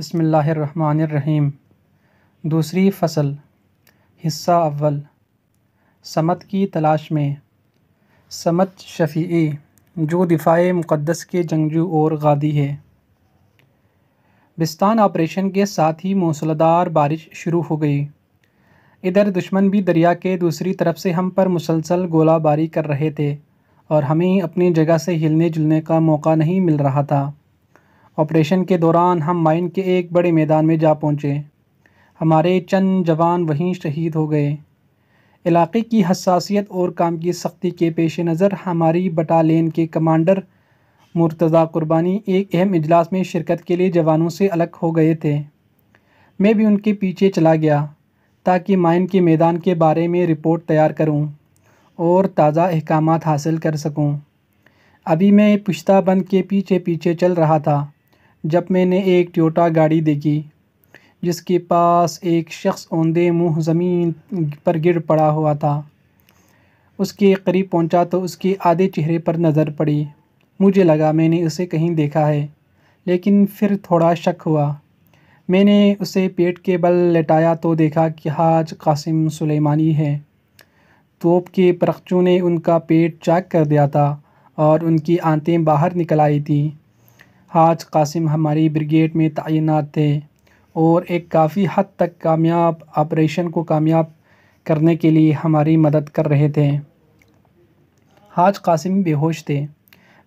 बसमीम दूसरी फसल हिस्सा अव्वल समत की तलाश में समत शफ़ी जो दिफाए मुक़दस के जंगजू और गादी है बिस्तान ऑपरेशन के साथ ही मौसलदार बारिश शुरू हो गई इधर दुश्मन भी दरिया के दूसरी तरफ से हम पर मुसलसल गोलाबारी कर रहे थे और हमें अपनी जगह से हिलने जुलने का मौका नहीं मिल रहा था ऑपरेशन के दौरान हम माइन के एक बड़े मैदान में जा पहुँचे हमारे चंद जवान वहीं शहीद हो गए इलाके की हसासीत और काम की सख्ती के पेश नज़र हमारी बटालियन के कमांडर मुर्तज़ा कुर्बानी एक अहम इजलास में शिरकत के लिए जवानों से अलग हो गए थे मैं भी उनके पीछे चला गया ताकि माइन के मैदान के बारे में रिपोर्ट तैयार करूं और ताज़ा अहकाम हासिल कर सकूं। अभी मैं पुश्ता बंद के पीछे पीछे चल रहा था जब मैंने एक टोटा गाड़ी देखी जिसके पास एक शख्स औंधे मुँह ज़मीन पर गिर पड़ा हुआ था उसके करीब पहुंचा तो उसके आधे चेहरे पर नज़र पड़ी मुझे लगा मैंने उसे कहीं देखा है लेकिन फिर थोड़ा शक हुआ मैंने उसे पेट के बल लेटाया तो देखा कि हाज कासिम सुलेमानी है तोप के परखचों ने उनका पेट चाक कर दिया था और उनकी आंतें बाहर निकल आई थीं हाज कासिम हमारी ब्रिगेड में तैनात थे और एक काफ़ी हद तक कामयाब ऑपरेशन को कामयाब करने के लिए हमारी मदद कर रहे थे हाज कासिम बेहोश थे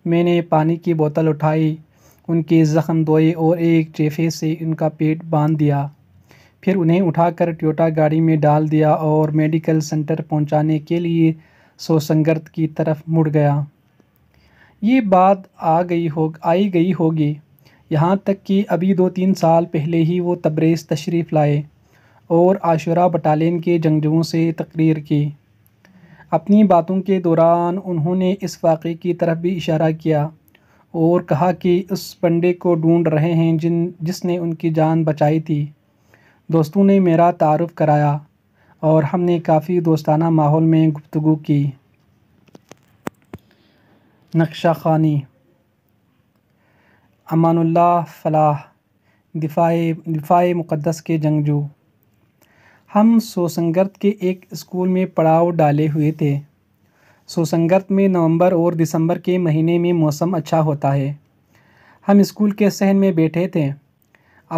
मैंने पानी की बोतल उठाई उनके ज़ख़म धोए और एक चेफे से उनका पेट बांध दिया फिर उन्हें उठाकर ट्योटा गाड़ी में डाल दिया और मेडिकल सेंटर पहुंचाने के लिए सोसंगर्द की तरफ मुड़ गया ये बात आ गई हो आई गई होगी यहाँ तक कि अभी दो तीन साल पहले ही वो तब्रेज़ तशरीफ़ लाए और आशुरा बटालियन के जंगजुओं से तकरीर की अपनी बातों के दौरान उन्होंने इस वाक़े की तरफ भी इशारा किया और कहा कि उस बंडे को ढूंढ रहे हैं जिन जिसने उनकी जान बचाई थी दोस्तों ने मेरा तारफ़ कराया और हमने काफ़ी दोस्ताना माहौल में गुफ्तु की नक्शा खानी अमानुल्लाह फलाह दिफाए दिफाए मुक़दस के जंगजू हम सोसंगर्त के एक स्कूल में पड़ाव डाले हुए थे सोसंगर्त में नवंबर और दिसंबर के महीने में मौसम अच्छा होता है हम स्कूल के सहन में बैठे थे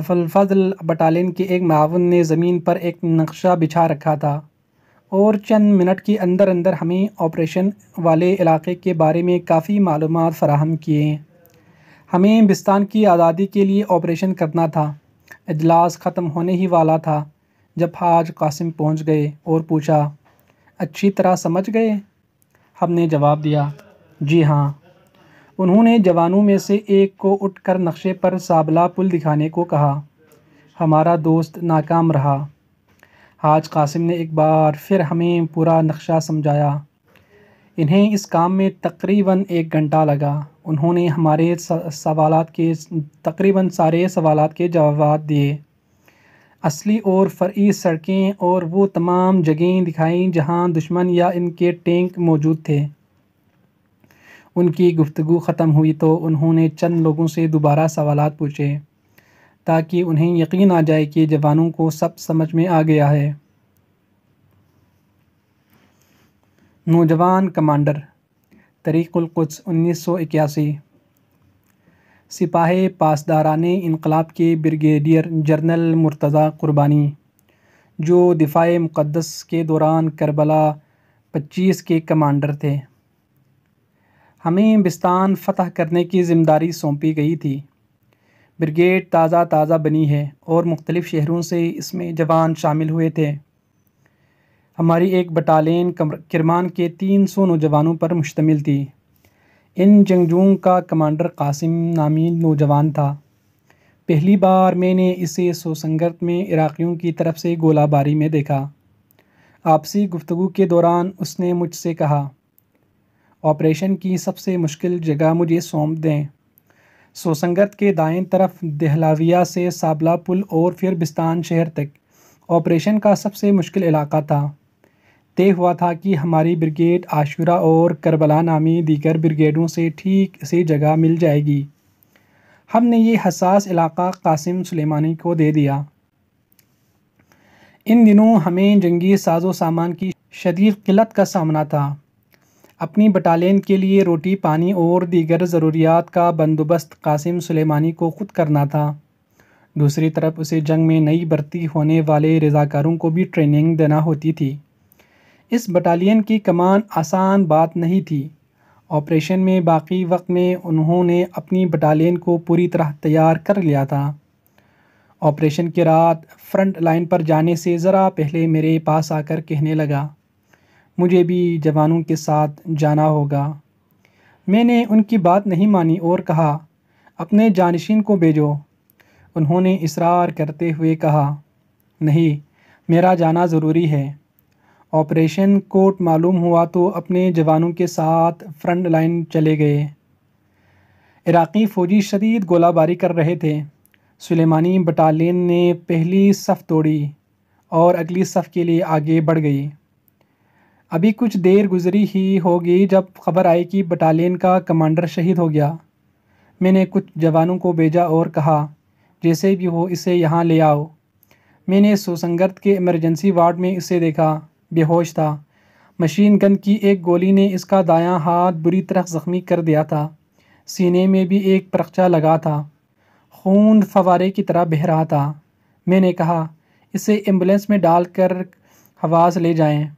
अफलफजल बटालिन के एक मावन ने ज़मीन पर एक नक्शा बिछा रखा था और चंद मिनट के अंदर अंदर हमें ऑपरेशन वाले इलाके के बारे में काफ़ी मालूम फ़राहम किए हमें बिस्तान की आज़ादी के लिए ऑपरेशन करना था अजलास ख़त्म होने ही वाला था जब हाज कासिम पहुंच गए और पूछा अच्छी तरह समझ गए हमने जवाब दिया जी हाँ उन्होंने जवानों में से एक को उठकर नक्शे पर साबला पुल दिखाने को कहा हमारा दोस्त नाकाम रहा आज कासिम ने एक बार फिर हमें पूरा नक्शा समझाया इन्हें इस काम में तकरीबन एक घंटा लगा उन्होंने हमारे सवाल के तकरीबन सारे सवाल के जवाब दिए असली और फ़री सड़कें और वो तमाम जगहें दिखाई जहां दुश्मन या इनके टैंक मौजूद थे उनकी गुफ्तु ख़त्म हुई तो उन्होंने चंद लोगों से दोबारा सवाल पूछे ताकि उन्हें यकीन आ जाए कि जवानों को सब समझ में आ गया है नौजवान कमांडर कुछ उन्नीस सौ इक्यासी सिपाही पासदारान इनकलाब के ब्रिगेडियर जनरल मुर्तज़ा क़ुरबानी जो दिफाए मुक़दस के दौरान करबला पच्चीस के कमांडर थे हमें बिस्तान फ़तह करने की जिम्मेदारी सौंपी गई थी ब्रिगेड ताज़ा ताज़ा बनी है और मुख्तलिफ़ शहरों से इसमें जवान शामिल हुए थे हमारी एक बटालियन किरमान के तीन सौ नौजवानों पर मुश्तमिल थी इन जंगजुओं का कमांडर कासिम नामी नौजवान था पहली बार मैंने इसे सोसंगत में इराक़ियों की तरफ से गोलाबारी में देखा आपसी गुफ्तु के दौरान उसने मुझसे कहा ऑपरेशन की सबसे मुश्किल जगह मुझे सौंप दें सोसंगत के दाएं तरफ दहलाविया से साबला पुल और फिर बिस्तान शहर तक ऑपरेशन का सबसे मुश्किल इलाका था तय हुआ था कि हमारी ब्रिगेड आशुरा और करबला नामी दीगर ब्रिगेडों से ठीक से जगह मिल जाएगी हमने ये हसास इलाका कासिम सुलेमानी को दे दिया इन दिनों हमें जंगी साजो सामान की शदीद किल्लत का सामना था अपनी बटालियन के लिए रोटी पानी और दीगर ज़रूरियात का बंदोबस्त कासिम सुलेमानी को खुद करना था दूसरी तरफ उसे जंग में नई भर्ती होने वाले रज़ाकारों को भी ट्रेनिंग देना होती थी इस बटालियन की कमान आसान बात नहीं थी ऑपरेशन में बाकी वक्त में उन्होंने अपनी बटालियन को पूरी तरह तैयार कर लिया था ऑपरेशन की रात फ्रंट लाइन पर जाने से ज़रा पहले मेरे पास आकर कहने लगा मुझे भी जवानों के साथ जाना होगा मैंने उनकी बात नहीं मानी और कहा अपने जानशीन को भेजो उन्होंने इसरार करते हुए कहा नहीं मेरा जाना ज़रूरी है ऑपरेशन कोट मालूम हुआ तो अपने जवानों के साथ फ्रंट लाइन चले गए इराक़ी फ़ौजी शदीद गोलाबारी कर रहे थे सुलेमानी बटालियन ने पहली सफ़ तोड़ी और अगली सफ़ के लिए आगे बढ़ गई अभी कुछ देर गुजरी ही होगी जब खबर आई कि बटालियन का कमांडर शहीद हो गया मैंने कुछ जवानों को भेजा और कहा जैसे भी हो इसे यहाँ ले आओ मैंने सुसंगत के इमरजेंसी वार्ड में इसे देखा बेहोश था मशीन गन की एक गोली ने इसका दायां हाथ बुरी तरह ज़ख्मी कर दिया था सीने में भी एक परखचा लगा था खून फवारे की तरह बह रहा था मैंने कहा इसे एम्बुलेंस में डालकर हवास ले जाएं।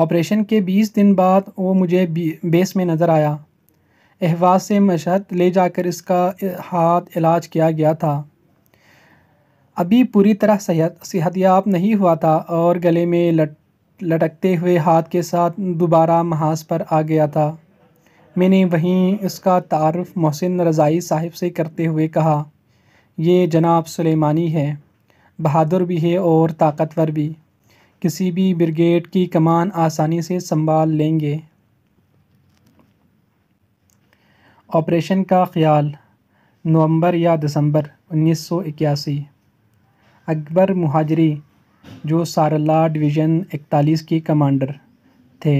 ऑपरेशन के बीस दिन बाद वो मुझे बेस में नज़र आया अहवाज से मशहद ले जाकर इसका हाथ इलाज किया गया था अभी पूरी तरह सेहत सेहतयाब नहीं हुआ था और गले में लट लटकते हुए हाथ के साथ दोबारा महाज पर आ गया था मैंने वहीं इसका तारफ़ मोहसिन रज़ाई साहिब से करते हुए कहा यह जनाब सुलेमानी है बहादुर भी है और ताकतवर भी किसी भी ब्रिगेड की कमान आसानी से संभाल लेंगे ऑपरेशन का ख्याल नवंबर या दिसंबर 1981 अकबर मुहाजरी जो सारला डिवीज़न 41 की कमांडर थे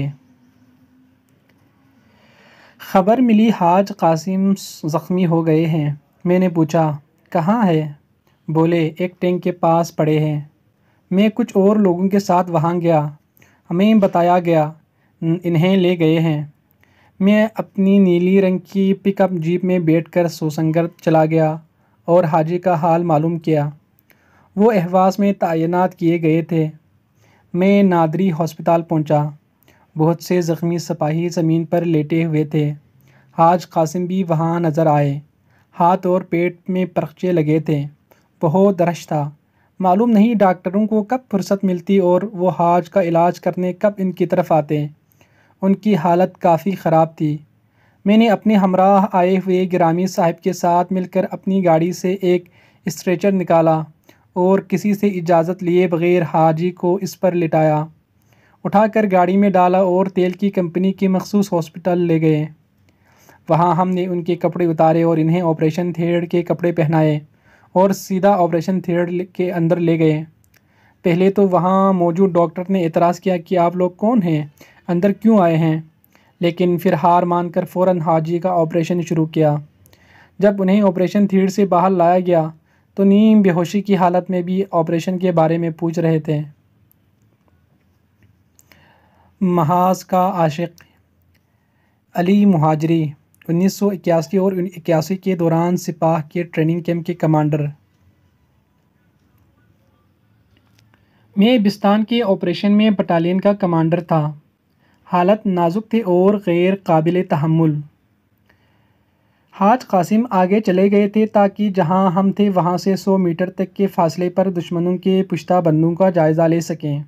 ख़बर मिली हाज कासिम ज़ख्मी हो गए हैं मैंने पूछा कहाँ है बोले एक टैंक के पास पड़े हैं मैं कुछ और लोगों के साथ वहाँ गया हमें बताया गया इन्हें ले गए हैं मैं अपनी नीली रंग की पिकअप जीप में बैठकर सोसंगर चला गया और हाजी का हाल मालूम किया वो अहवास में तैनात किए गए थे मैं नादरी हॉस्पिटल पहुंचा। बहुत से ज़ख्मी सिपाही ज़मीन पर लेटे हुए थे हाज कासिम भी वहाँ नज़र आए हाथ और पेट में परखचे लगे थे बहुत दरश था मालूम नहीं डॉक्टरों को कब फुर्सत मिलती और वो हाज का इलाज करने कब इनकी तरफ आते उनकी हालत काफ़ी ख़राब थी मैंने अपने हमराह आए हुए ग्रामी साहब के साथ मिलकर अपनी गाड़ी से एक स्ट्रेचर निकाला और किसी से इजाज़त लिए बग़ैर हाजी को इस पर लिटाया उठाकर गाड़ी में डाला और तेल की कंपनी के मखसूस हॉस्पिटल ले गए वहाँ हमने उनके कपड़े उतारे और इन्हें ऑपरेशन थिएटर के कपड़े पहनाए और सीधा ऑपरेशन थिएटर के अंदर ले गए पहले तो वहाँ मौजूद डॉक्टर ने एतराज़ किया कि आप लोग कौन हैं अंदर क्यों आए हैं लेकिन फिर हार मानकर फ़ौर हाजी का ऑपरेशन शुरू किया जब उन्हें ऑपरेशन थिएटर से बाहर लाया गया तो नीम बेहोशी की हालत में भी ऑपरेशन के बारे में पूछ रहे थे महाज का आशिक अली महाजरी उन्नीस सौ इक्यासी और इक्यासी के दौरान सिपाह के ट्रेनिंग कैंप के कमांडर मैं बिस्तान के ऑपरेशन में बटालियन का कमांडर था हालत नाजुक थी और गैर काबिल तहमुल हाज कासिम आगे चले गए थे ताकि जहां हम थे वहां से 100 मीटर तक के फासले पर दुश्मनों के पुश्ता बंदों का जायज़ा ले सकें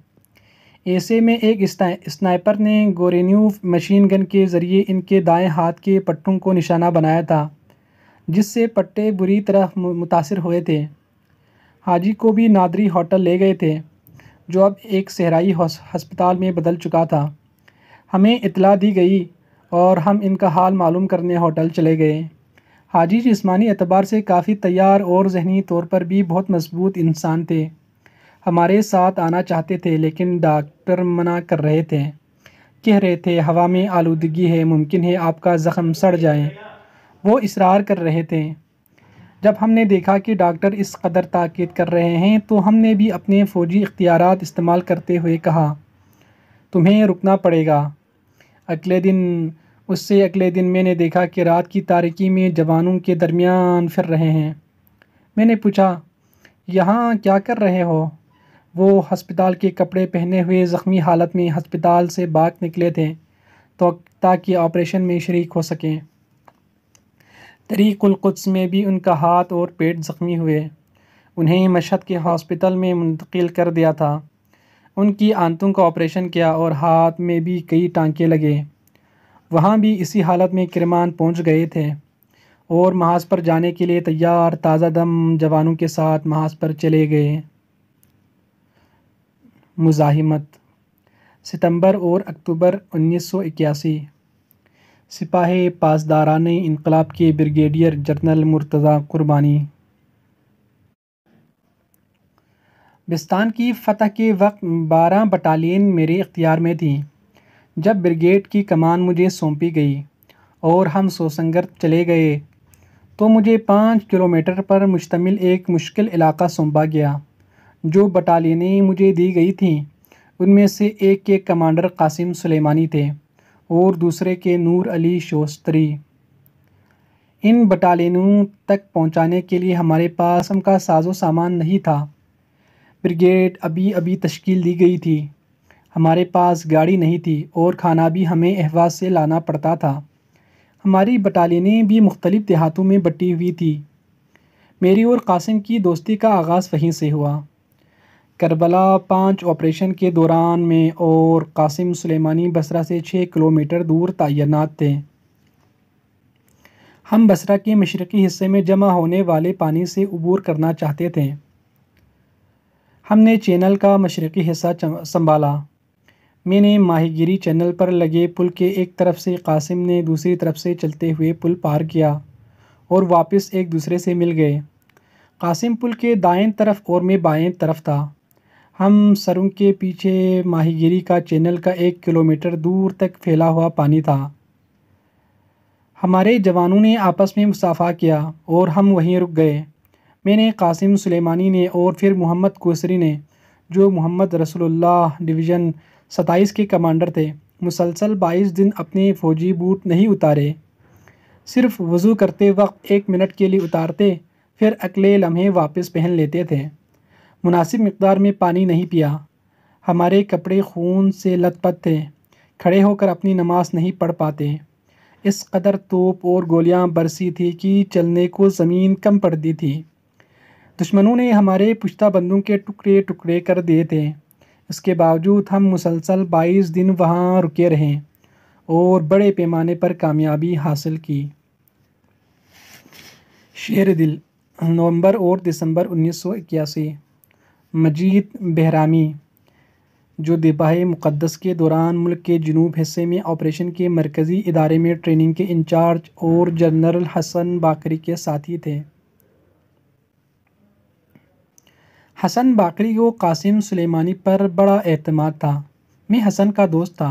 ऐसे में एक स्नाइपर ने गोरेन्यू मशीन गन के ज़रिए इनके दाएं हाथ के पट्टों को निशाना बनाया था जिससे पट्टे बुरी तरह मुतासर हुए थे हाजी को भी नादरी होटल ले गए थे जो अब एक सहराई हस्पताल में बदल चुका था हमें इतला दी गई और हम इनका हाल मालूम करने होटल चले गए हाजी जिसमानी एतबार से काफ़ी तैयार और जहनी तौर पर भी बहुत मजबूत इंसान थे हमारे साथ आना चाहते थे लेकिन डॉक्टर मना कर रहे थे कह रहे थे हवा में आलूदगी है मुमकिन है आपका ज़ख़म सड़ जाए वो इसरार कर रहे थे जब हमने देखा कि डॉक्टर इस कदर ताक़द कर रहे हैं तो हमने भी अपने फ़ौजी इख्तियार इस्तेमाल करते हुए कहा तुम्हें रुकना पड़ेगा अगले दिन उससे अगले दिन मैंने देखा कि रात की तारीकी में जवानों के दरमियान फिर रहे हैं मैंने पूछा यहाँ क्या कर रहे हो वो हस्पताल के कपड़े पहने हुए ज़ख्मी हालत में हस्पताल से बाग निकले थे तो ताकि ऑपरेशन में शरीक हो सकें तरीक़ुल्कुद्स में भी उनका हाथ और पेट ज़ख्मी हुए उन्हें मशहद के हॉस्पिटल में मुंतकिल कर दिया था उनकी आंतों का ऑपरेशन किया और हाथ में भी कई टांके लगे वहाँ भी इसी हालत में किरमान पहुँच गए थे और महाज पर जाने के लिए तैयार ताज़ा दम जवानों के साथ महाज पर चले गए मुज़ाहिमत सितंबर और अक्टूबर 1981 सिपाही पासदारान इनकलाब के ब्रिगेडियर जनरल मुर्तज़ा कुर्बानी बिस्तान की फतह के वक्त बारह बटालियन मेरे इख्तियार में थी जब ब्रिगेड की कमान मुझे सौंपी गई और हम सोसंगर चले गए तो मुझे पाँच किलोमीटर पर मुश्तमिल एक मुश्किल इलाका सौंपा गया जो बटालियनें मुझे दी गई थीं उनमें से एक के कमांडर कासिम सुलेमानी थे और दूसरे के नूर अली शोस्तरी इन बटालियनों तक पहुंचाने के लिए हमारे पास उनका साजो सामान नहीं था ब्रिगेड अभी अभी तश्कील दी गई थी हमारे पास गाड़ी नहीं थी और खाना भी हमें अहवाज से लाना पड़ता था हमारी बटालियनें भी मुख्तलिफ़ देहातों में बटी हुई थी मेरी और कासिम की दोस्ती का आगाज़ वहीं से हुआ करबला पाँच ऑपरेशन के दौरान में और कासिम सुलेमानी बसरा से छः किलोमीटर दूर तैनात थे हम बसरा के मशरक़ी हिस्से में जमा होने वाले पानी से अबूर करना चाहते थे हमने चैनल का मशरक़ी हिस्सा संभाला मैंने माहिगिरी चैनल पर लगे पुल के एक तरफ से कासिम ने दूसरी तरफ से चलते हुए पुल पार किया और वापस एक दूसरे से मिल गए कासिम पुल के दाएं तरफ और मैं बाएं तरफ था हम सरों के पीछे माहीगीरी का चैनल का एक किलोमीटर दूर तक फैला हुआ पानी था हमारे जवानों ने आपस में मुसाफा किया और हम वहीं रुक गए मैंने कासिम सुलेमानी ने और फिर मोहम्मद कोसरी ने जो मोहम्मद रसूलुल्लाह डिवीज़न सताईस के कमांडर थे मुसलसल बाईस दिन अपने फ़ौजी बूट नहीं उतारे सिर्फ वज़ू करते वक्त एक मिनट के लिए उतारते फिर अगले लम्हे वापस पहन लेते थे मुनासिब मकदार में पानी नहीं पिया हमारे कपड़े खून से लतपत थे खड़े होकर अपनी नमाज नहीं पढ़ पाते इस कदर तोप और गोलियां बरसी थी कि चलने को ज़मीन कम पड़ती थी दुश्मनों ने हमारे पुश्ता बंदों के टुकड़े टुकड़े कर दिए थे इसके बावजूद हम मुसलसल बाईस दिन वहाँ रुके रहे और बड़े पैमाने पर कामयाबी हासिल की शेर दिल नवंबर और दिसंबर उन्नीस सौ इक्यासी मजीद बहरामी जो दिबाह मुक़दस के दौरान मुल्क के जनूब हिस्से में ऑपरेशन के मरकज़ी इदारे में ट्रेनिंग के इंचार्ज और जनरल हसन बाकरी के साथी थे हसन बाकरी को कासिम सुलेमानी पर बड़ा अहतमाद था मैं हसन का दोस्त था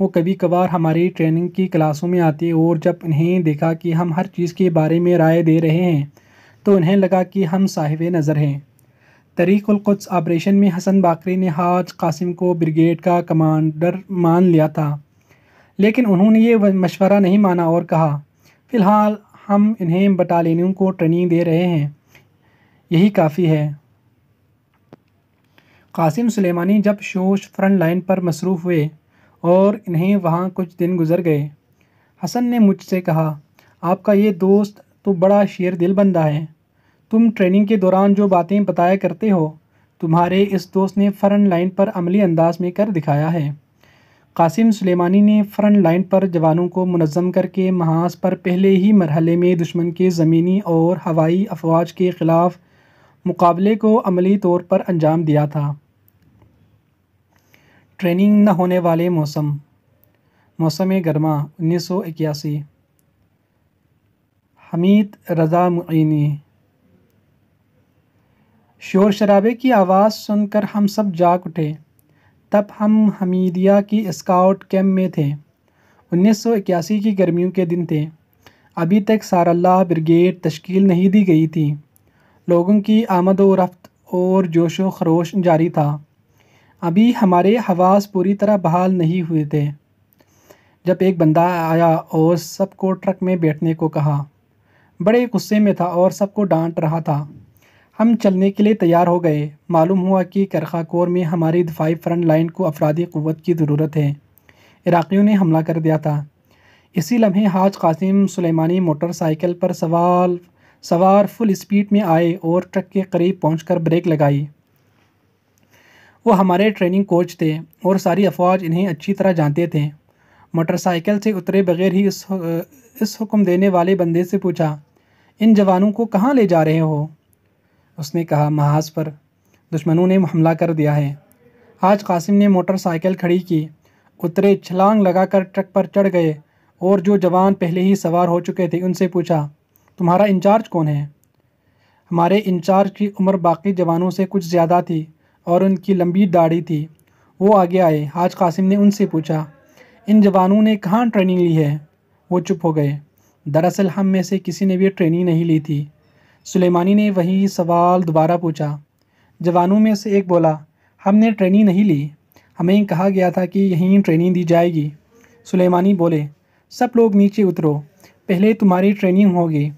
वो कभी कभार हमारी ट्रेनिंग की क्लासों में आते और जब उन्हें देखा कि हम हर चीज़ के बारे में राय दे रहे हैं तो उन्हें लगा कि हम साहिब नज़र हैं तरीक़ुल्क़ुद्स ऑपरेशन में हसन बाकरी ने हाज कासिम को ब्रिगेड का कमांडर मान लिया था लेकिन उन्होंने ये मशवरा नहीं माना और कहा फ़िलहाल हम इन्हें बटालियनों को ट्रेनिंग दे रहे हैं यही काफ़ी है कासिम सुलेमानी जब शोश फ्रंट लाइन पर मसरूफ़ हुए और इन्हें वहाँ कुछ दिन गुजर गए हसन ने मुझसे कहा आपका ये दोस्त तो बड़ा शेर दिल बंदा है तुम ट्रेनिंग के दौरान जो बातें बताया करते हो तुम्हारे इस दोस्त ने फ्रंट लाइन पर अमली अंदाज में कर दिखाया है कासिम सुलेमानी ने फ्रंट लाइन पर जवानों को मनज़म करके महाज पर पहले ही मरहले में दुश्मन के ज़मीनी और हवाई अफवाज के ख़िलाफ़ मुकाबले को अमली तौर पर अंजाम दिया था ट्रेनिंग न होने वाले मौसम मौसम गर्मा उन्नीस सौ इक्यासी हमीद रज़ा मुनी शोर शराबे की आवाज़ सुनकर हम सब जाग उठे तब हम हमीदिया की स्काउट कैम्प में थे 1981 की गर्मियों के दिन थे अभी तक सारल्ला ब्रिगेड तश्कील नहीं दी गई थी लोगों की आमद व रफ्त और जोश व खरोश जारी था अभी हमारे हवास पूरी तरह बहाल नहीं हुए थे जब एक बंदा आया और सबको ट्रक में बैठने को कहा बड़े गुस्से में था और सबको डांट रहा था हम चलने के लिए तैयार हो गए मालूम हुआ कि करखा कोर में हमारी दफाई फ्रंट लाइन को अफराधी क़वत की ज़रूरत है इराक़ियों ने हमला कर दिया था इसी लम्हे हाज कासिम सुलेमानी मोटरसाइकिल पर सवाल सवार फुल स्पीड में आए और ट्रक के करीब पहुँच कर ब्रेक लगाई वो हमारे ट्रेनिंग कोच थे और सारी अफवाज इन्हें अच्छी तरह जानते थे मोटरसाइकिल से उतरे बगैर ही इस इस हुक्म देने वाले बंदे से पूछा इन जवानों को कहाँ ले जा रहे हो उसने कहा महाज पर दुश्मनों ने हमला कर दिया है आज कासिम ने मोटरसाइकिल खड़ी की उतरे छलांग लगाकर ट्रक पर चढ़ गए और जो जवान पहले ही सवार हो चुके थे उनसे पूछा तुम्हारा इंचार्ज कौन है हमारे इंचार्ज की उम्र बाकी जवानों से कुछ ज़्यादा थी और उनकी लंबी दाढ़ी थी वो आगे आए हाज कासिम ने उनसे पूछा इन जवानों ने कहाँ ट्रेनिंग ली है वो चुप हो गए दरअसल हम में से किसी ने भी ट्रेनिंग नहीं ली थी सुलेमानी ने वही सवाल दोबारा पूछा जवानों में से एक बोला हमने ट्रेनिंग नहीं ली हमें कहा गया था कि यहीं ट्रेनिंग दी जाएगी सुलेमानी बोले सब लोग नीचे उतरो पहले तुम्हारी ट्रेनिंग होगी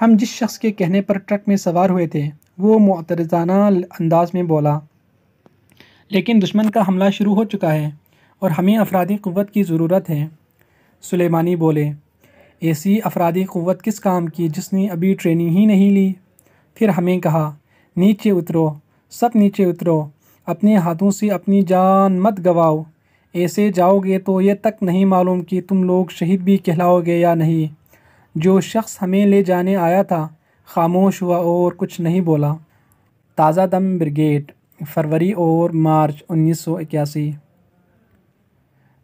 हम जिस शख्स के कहने पर ट्रक में सवार हुए थे वो मतरजाना अंदाज में बोला लेकिन दुश्मन का हमला शुरू हो चुका है और हमें अफराधी क़वत की ज़रूरत है सुलेमानी बोले ऐसी अफराधी क़वत किस काम की जिसने अभी ट्रेनिंग ही नहीं ली फिर हमें कहा नीचे उतरो सब नीचे उतरो अपने हाथों से अपनी जान मत गवाओ ऐसे जाओगे तो ये तक नहीं मालूम कि तुम लोग शहीद भी कहलाओगे या नहीं जो शख्स हमें ले जाने आया था खामोश हुआ और कुछ नहीं बोला ताज़ा दम ब्रिगेड फरवरी और मार्च उन्नीस सौ इक्यासी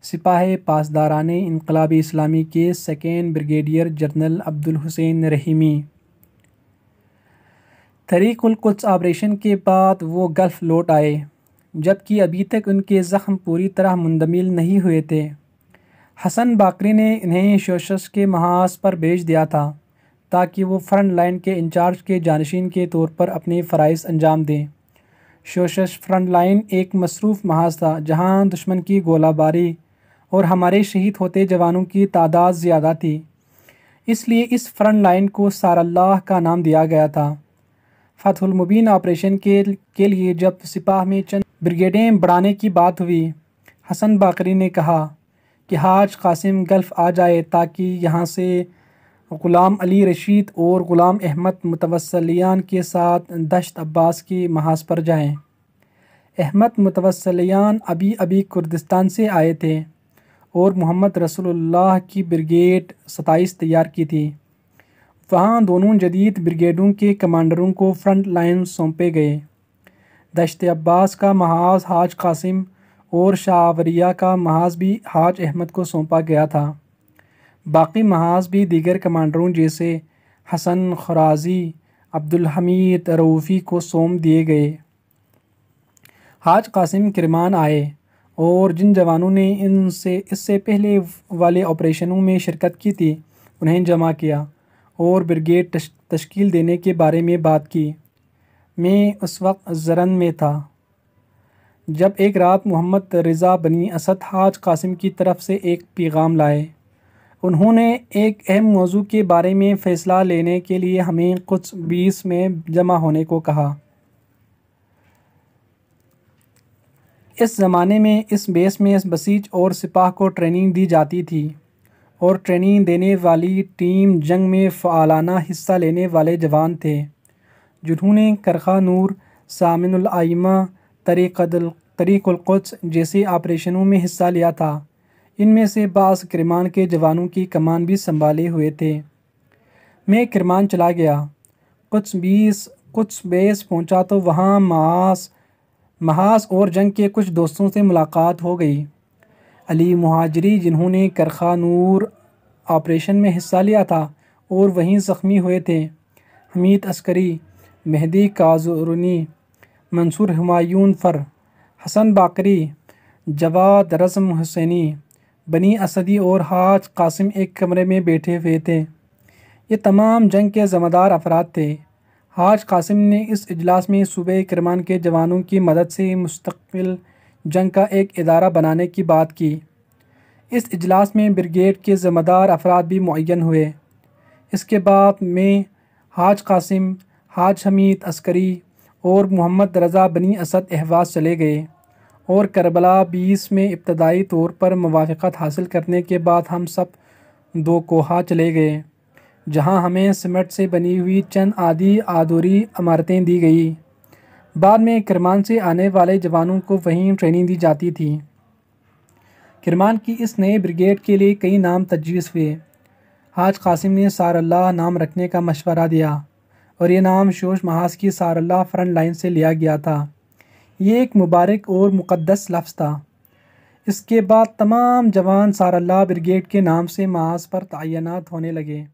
सिपाह पासदारान इनकलाबी इस्लामी के second brigadier general Abdul Hussain Rahimi तरीक़ुल्कुस ऑपरेशन के बाद वो गल्फ़ लौट आए जबकि अभी तक उनके ज़ख्म पूरी तरह मुंदमिल नहीं हुए थे हसन बाकरी ने इन्हें शोशस के महाज पर भेज दिया था ताकि वो फ्रंट लाइन के इंचार्ज के जानशीन के तौर पर अपने फ़राइज़ अंजाम दें शोशस फ्रंट लाइन एक मसरूफ़ महाज था जहाँ दुश्मन की गोलाबारी और हमारे शहीद होते जवानों की तादाद ज़्यादा थी इसलिए इस फ्रंट लाइन को सारल्लाह का नाम दिया गया था फ़तहुलमुबीन ऑपरेशन के के लिए जब सिपाह में चंद ब्रिगेडें बढ़ाने की बात हुई हसन बाकरी ने कहा कि हाज कासिम गल्फ़ आ जाए ताकि यहाँ से ग़ुलाम अली रशीद और ग़ुलाम अहमद मुतवसलियान के साथ दशत अब्बास की महाज पर जाएं। अहमद मुतवसलियान अभी अभी कुर्दिस्तान से आए थे और मोहम्मद रसूलुल्लाह की ब्रिगेड सताईस तैयार की थी वहाँ दोनों जदीद ब्रिगेडों के कमांडरों को फ्रंट लाइन सौंपे गए दशत अब्बास का महाज हाज कासिम और शाहवरिया का महाज भी हाज अहमद को सौंपा गया था बाकी महाज भी दीगर कमांडरों जैसे हसन खराजी अब्दुल हमीद रऊफ़ी को सौंप दिए गए हाज कासिम किरमान आए और जिन जवानों ने इनसे इससे पहले वाले ऑपरेशनों में शिरकत की थी उन्हें जमा किया और ब्रिगेड तश, तश्कील देने के बारे में बात की मैं उस वक्त जरन में था जब एक रात मोहम्मद रज़ा बनी असद हाज कासिम की तरफ से एक पैगाम लाए उन्होंने एक अहम मौजू के बारे में फ़ैसला लेने के लिए हमें कुछ बीस में जमा होने को कहा इस ज़माने में इस बेस में इस बसीच और सिपाह को ट्रेनिंग दी जाती थी और ट्रेनिंग देने वाली टीम जंग में फ़ालाना हिस्सा लेने वाले जवान थे जिन्होंने करखा नूर सामिनमा तरीक़ल तरीक़ुल्कुच जैसे ऑपरेशनों में हिस्सा लिया था इनमें से बास किरमान के जवानों की कमान भी संभाले हुए थे मैं किरमान चला गया कुछ बीस कुछ बेस पहुंचा तो वहाँ मास महास और जंग के कुछ दोस्तों से मुलाकात हो गई अली महाजरी जिन्होंने करखा नूर ऑपरेशन में हिस्सा लिया था और वहीं ज़ख्मी हुए थे हमीद अस्करी मेहदी काजुरुनी मंसूर हमायून फ़र हसन बाकरी जवाद रसम हुसैनी बनी असदी और हाज कासिम एक कमरे में बैठे हुए थे ये तमाम जंग के ज़िम्मेदार अफराद थे हाज कासिम ने इस अजलास में सूबे करमान के जवानों की मदद से मुस्तकिल जंग का एक अदारा बनाने की बात की इस अजलास में ब्रिगेड के ज़िम्मेदार अफराद भी मुन हुए इसके बाद में हाज कासिम हाज हमीद अस्करी और मोहम्मद रज़ा बनी असद अहवाज चले गए और करबला बीस में इब्तदाई तौर पर मुाफ़त हासिल करने के बाद हम सब दो कोहा चले गए जहां हमें सीमेंट से बनी हुई चंद आदि आधूरी इमारतें दी गई बाद में किरमान से आने वाले जवानों को वहीं ट्रेनिंग दी जाती थी किरमान की इस नए ब्रिगेड के लिए कई नाम तजवीज़ हुए हाज कासिम ने सारल्ला नाम रखने का मशवरा दिया और ये नाम शोश महाज की अल्लाह फ्रंट लाइन से लिया गया था ये एक मुबारक और मुक़दस लफ्ज़ था इसके बाद तमाम जवान सारल्ला ब्रिगेड के नाम से महाज पर तैनात होने लगे